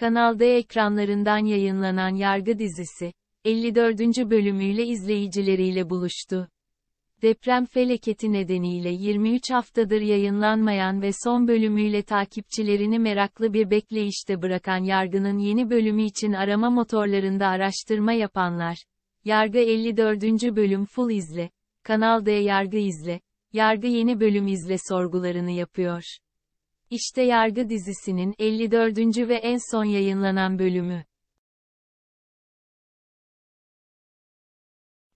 Kanal D ekranlarından yayınlanan Yargı dizisi, 54. bölümüyle izleyicileriyle buluştu. Deprem felaketi nedeniyle 23 haftadır yayınlanmayan ve son bölümüyle takipçilerini meraklı bir bekleyişte bırakan Yargı'nın yeni bölümü için arama motorlarında araştırma yapanlar, Yargı 54. bölüm full izle, Kanal D Yargı izle, Yargı yeni bölüm izle sorgularını yapıyor. İşte Yargı dizisinin 54. ve en son yayınlanan bölümü.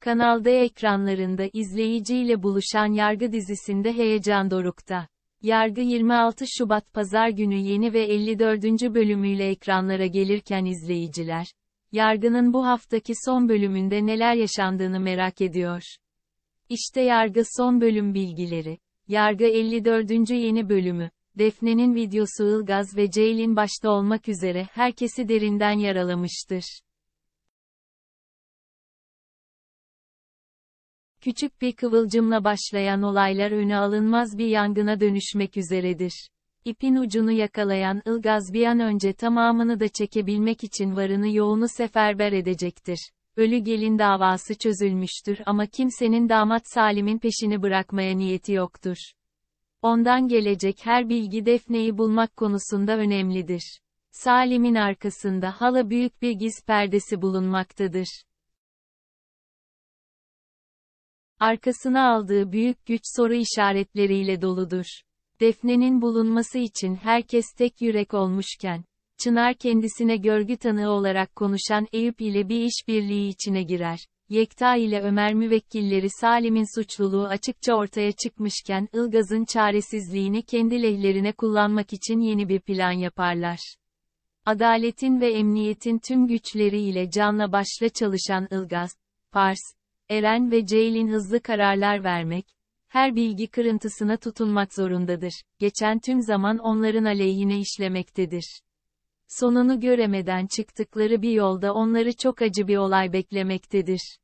Kanalda ekranlarında izleyiciyle buluşan Yargı dizisinde heyecan dorukta. Yargı 26 Şubat Pazar günü yeni ve 54. bölümüyle ekranlara gelirken izleyiciler, Yargı'nın bu haftaki son bölümünde neler yaşandığını merak ediyor. İşte Yargı son bölüm bilgileri. Yargı 54. yeni bölümü. Defne'nin videosu Ilgaz ve Ceylin başta olmak üzere herkesi derinden yaralamıştır. Küçük bir kıvılcımla başlayan olaylar öne alınmaz bir yangına dönüşmek üzeredir. İpin ucunu yakalayan Ilgaz bir an önce tamamını da çekebilmek için varını yoğunu seferber edecektir. Ölü gelin davası çözülmüştür ama kimsenin damat Salim'in peşini bırakmaya niyeti yoktur. Ondan gelecek her bilgi Defne'yi bulmak konusunda önemlidir. Salim'in arkasında hala büyük bir giz perdesi bulunmaktadır. Arkasına aldığı büyük güç soru işaretleriyle doludur. Defne'nin bulunması için herkes tek yürek olmuşken, Çınar kendisine görgü tanığı olarak konuşan Eyüp ile bir işbirliği içine girer. Yekta ile Ömer müvekkilleri Salim'in suçluluğu açıkça ortaya çıkmışken Ilgaz'ın çaresizliğini kendi lehlerine kullanmak için yeni bir plan yaparlar. Adaletin ve emniyetin tüm güçleriyle canla başla çalışan Ilgaz, Pars, Eren ve Ceylin hızlı kararlar vermek, her bilgi kırıntısına tutunmak zorundadır. Geçen tüm zaman onların aleyhine işlemektedir sonunu göremeden çıktıkları bir yolda onları çok acı bir olay beklemektedir.